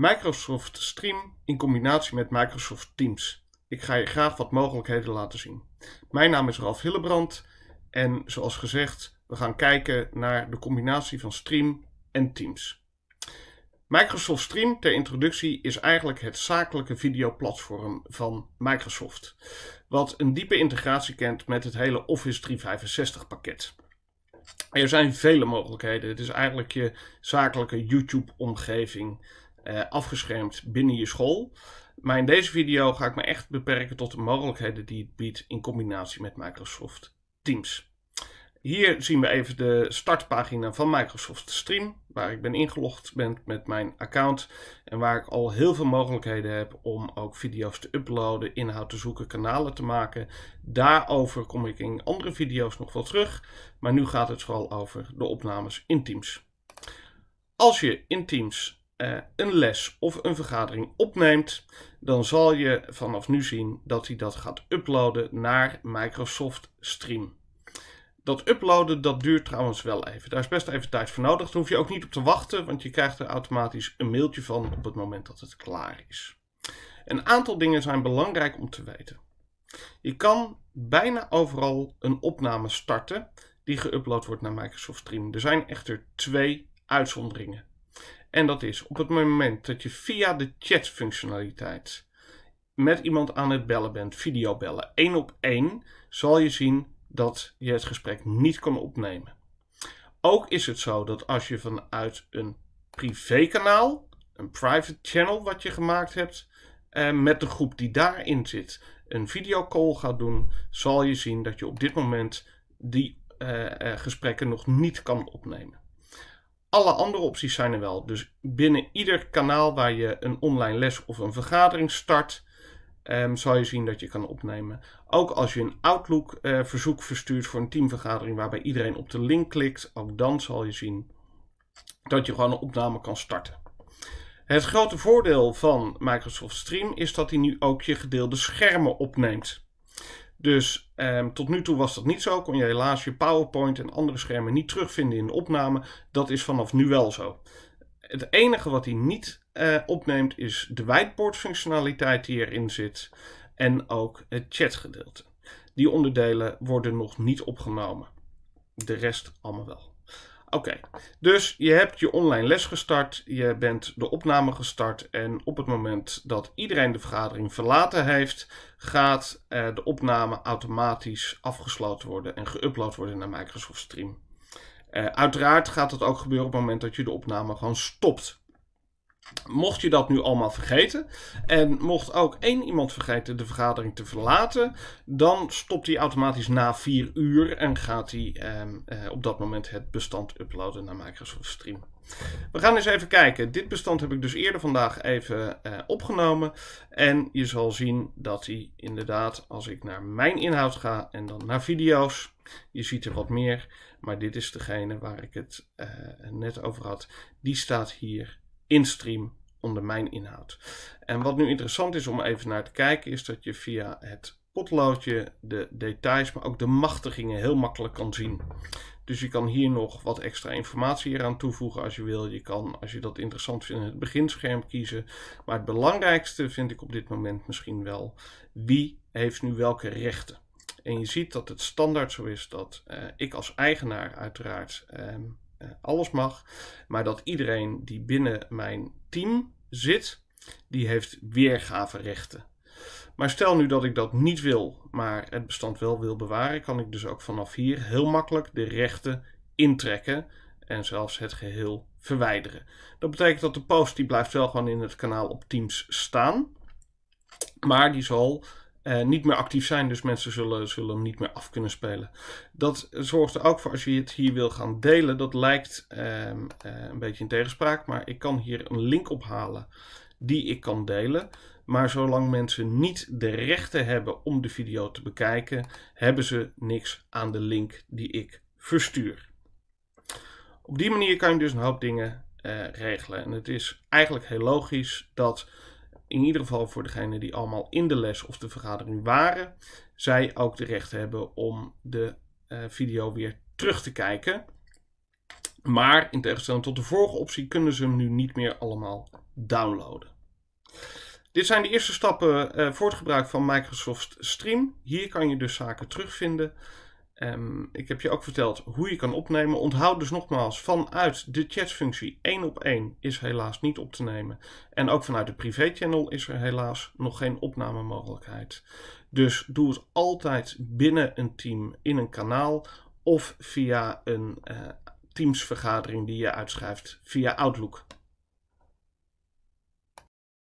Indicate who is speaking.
Speaker 1: Microsoft Stream in combinatie met Microsoft Teams. Ik ga je graag wat mogelijkheden laten zien. Mijn naam is Ralf Hillebrand en zoals gezegd, we gaan kijken naar de combinatie van Stream en Teams. Microsoft Stream ter introductie is eigenlijk het zakelijke videoplatform van Microsoft, wat een diepe integratie kent met het hele Office 365 pakket. Er zijn vele mogelijkheden. Het is eigenlijk je zakelijke YouTube-omgeving eh, afgeschermd binnen je school. Maar in deze video ga ik me echt beperken tot de mogelijkheden die het biedt in combinatie met Microsoft Teams. Hier zien we even de startpagina van Microsoft Stream, waar ik ben ingelogd ben met mijn account en waar ik al heel veel mogelijkheden heb om ook video's te uploaden, inhoud te zoeken, kanalen te maken. Daarover kom ik in andere video's nog wel terug, maar nu gaat het vooral over de opnames in Teams. Als je in Teams eh, een les of een vergadering opneemt, dan zal je vanaf nu zien dat hij dat gaat uploaden naar Microsoft Stream. Dat uploaden, dat duurt trouwens wel even. Daar is best even tijd voor nodig. Daar hoef je ook niet op te wachten, want je krijgt er automatisch een mailtje van op het moment dat het klaar is. Een aantal dingen zijn belangrijk om te weten. Je kan bijna overal een opname starten die geüpload wordt naar Microsoft Stream. Er zijn echter twee uitzonderingen. En dat is op het moment dat je via de chatfunctionaliteit met iemand aan het bellen bent, videobellen, één op één, zal je zien dat je het gesprek niet kan opnemen. Ook is het zo dat als je vanuit een privékanaal, een private channel wat je gemaakt hebt, eh, met de groep die daarin zit, een videocall gaat doen, zal je zien dat je op dit moment die eh, eh gesprekken nog niet kan opnemen. Alle andere opties zijn er wel. Dus binnen ieder kanaal waar je een online les of een vergadering start, ehm, zal je zien dat je kan opnemen. Ook als je een Outlook-verzoek eh, verstuurt voor een teamvergadering waarbij iedereen op de link klikt, ook dan zal je zien dat je gewoon een opname kan starten. Het grote voordeel van Microsoft Stream is dat hij nu ook je gedeelde schermen opneemt. Dus ehm, tot nu toe was dat niet zo. Kon je helaas je PowerPoint en andere schermen niet terugvinden in de opname. Dat is vanaf nu wel zo. Het enige wat hij niet eh, opneemt is de whiteboard functionaliteit die erin zit. En ook het chatgedeelte. Die onderdelen worden nog niet opgenomen. De rest allemaal wel. Oké, dus je hebt je online les gestart, je bent de opname gestart en op het moment dat iedereen de vergadering verlaten heeft, gaat eh, de opname automatisch afgesloten worden en geüpload worden naar Microsoft Stream. Eh, uiteraard gaat dat ook gebeuren op het moment dat je de opname gewoon stopt. Mocht je dat nu allemaal vergeten en mocht ook één iemand vergeten de vergadering te verlaten, dan stopt hij automatisch na vier uur en gaat hij ehm, eh, op dat moment het bestand uploaden naar Microsoft Stream. We gaan eens even kijken. Dit bestand heb ik dus eerder vandaag even eh, opgenomen en je zal zien dat hij inderdaad, als ik naar mijn inhoud ga en dan naar video's, je ziet er wat meer, maar dit is degene waar ik het eh, net over had. Die staat hier instream onder mijn inhoud. En wat nu interessant is om even naar te kijken, is dat je via het potloodje de details, maar ook de machtigingen heel makkelijk kan zien. Dus je kan hier nog wat extra informatie eraan toevoegen als je wil. Je kan, als je dat interessant vindt, het beginscherm kiezen. Maar het belangrijkste vind ik op dit moment misschien wel, wie heeft nu welke rechten? En je ziet dat het standaard zo is dat eh, ik als eigenaar uiteraard... Ehm, eh, alles mag. Maar dat iedereen die binnen mijn team zit, die heeft weergaverechten. Maar stel nu dat ik dat niet wil, maar het bestand wel wil bewaren, kan ik dus ook vanaf hier heel makkelijk de rechten intrekken en zelfs het geheel verwijderen. Dat betekent dat de post die blijft wel gewoon in het kanaal op Teams staan, maar die zal eh, niet meer actief zijn. Dus mensen zullen, zullen hem niet meer af kunnen spelen. Dat zorgt er ook voor als je het hier wil gaan delen. Dat lijkt ehm, eh, een beetje in tegenspraak. Maar ik kan hier een link ophalen die ik kan delen. Maar zolang mensen niet de rechten hebben om de video te bekijken, hebben ze niks aan de link die ik verstuur. Op die manier kan je dus een hoop dingen eh, regelen. En het is eigenlijk heel logisch dat in ieder geval voor degenen die allemaal in de les of de vergadering waren, zij ook de recht hebben om de eh, video weer terug te kijken. Maar in tegenstelling tot de vorige optie kunnen ze hem nu niet meer allemaal downloaden. Dit zijn de eerste stappen eh, voor het gebruik van Microsoft Stream. Hier kan je dus zaken terugvinden. Ehm, ik heb je ook verteld hoe je kan opnemen. Onthoud dus nogmaals, vanuit de chatfunctie één op 1 is helaas niet op te nemen. En ook vanuit de privéchannel is er helaas nog geen opnamemogelijkheid. Dus doe het altijd binnen een team, in een kanaal of via een uh, teamsvergadering die je uitschrijft via Outlook.